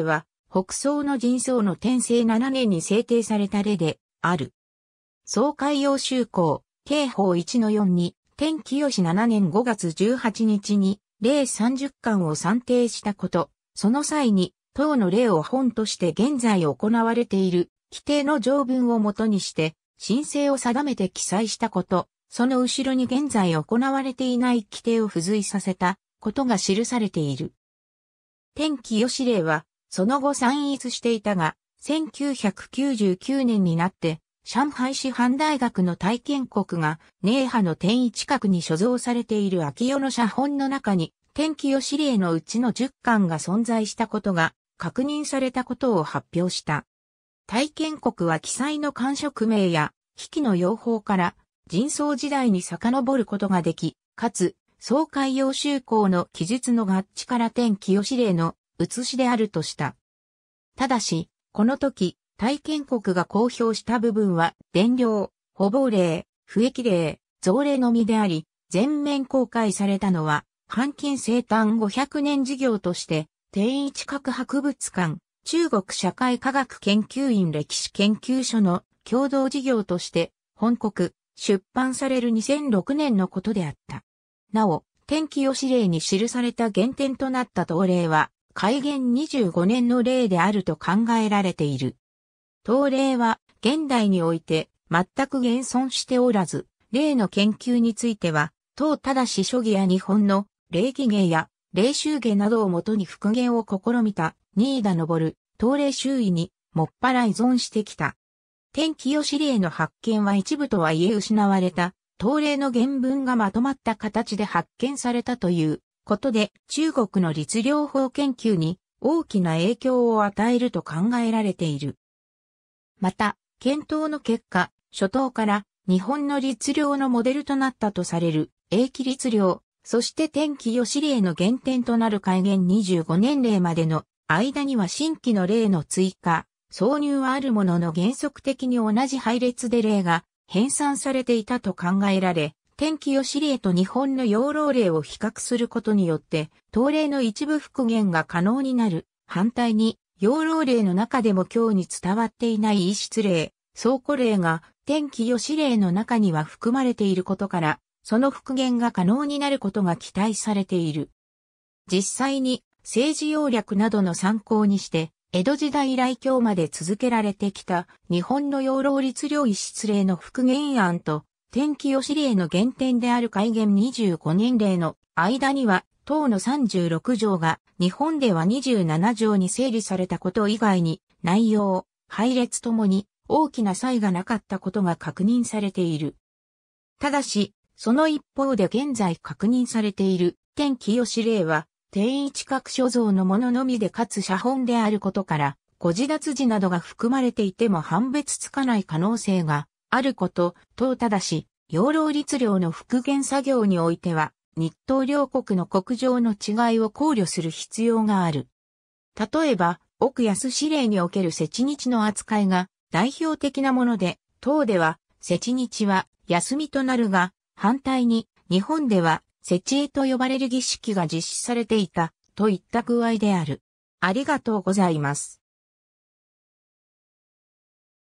ては、北宋の人相の天正7年に制定された例で、ある。総海洋修公、刑法1の4に、天清し7年5月18日に、例30巻を算定したこと、その際に、党の例を本として現在行われている、規定の条文をもとにして、申請を定めて記載したこと、その後ろに現在行われていない規定を付随させたことが記されている。天気良し令は、その後散逸していたが、1999年になって、上海市藩大学の体験国が、ネーハの天一近くに所蔵されている秋代の写本の中に、天気よ指令のうちの10巻が存在したことが、確認されたことを発表した。体験国は記載の官職名や、機の用法から、人相時代に遡ることができ、かつ、総海洋修行の記述の合致から天気よ指令の写しであるとした。ただし、この時、体験国が公表した部分は、伝令、保護令、不益令、増令のみであり、全面公開されたのは、半金生誕500年事業として、定位一核博物館、中国社会科学研究院歴史研究所の共同事業として、本国、出版される2006年のことであった。なお、天気予知令に記された原点となった同令は、改元25年の例であると考えられている。東例は現代において全く現存しておらず、例の研究については、当ただし初期や日本の礼儀芸や礼衆芸などをもとに復元を試みた新田昇、東例周囲にもっぱら依存してきた。天気よし例の発見は一部とはいえ失われた、東例の原文がまとまった形で発見されたということで中国の律療法研究に大きな影響を与えると考えられている。また、検討の結果、初頭から日本の律令のモデルとなったとされる英気律令、そして天気よし例の原点となる改元25年令までの間には新規の例の追加、挿入はあるものの原則的に同じ配列で例が編纂されていたと考えられ、天気よし例と日本の養老例を比較することによって、東例の一部復元が可能になる。反対に、養老例の中でも今日に伝わっていない異質例、倉庫例が天気よし例の中には含まれていることから、その復元が可能になることが期待されている。実際に、政治要略などの参考にして、江戸時代来今日まで続けられてきた日本の養老律令一失礼の復元案と天気吉令の原点である改元25年例の間には、党の36条が日本では27条に整理されたこと以外に、内容、配列ともに大きな差異がなかったことが確認されている。ただし、その一方で現在確認されている天気吉令は、定位近く所蔵のもののみでかつ写本であることから、誤字脱字などが含まれていても判別つかない可能性があること、等ただし、養老律令の復元作業においては、日東両国の国情の違いを考慮する必要がある。例えば、奥安指令における設日の扱いが代表的なもので、唐では、設日は休みとなるが、反対に、日本では、設営と呼ばれる儀式が実施されていた、といった具合である。ありがとうございます。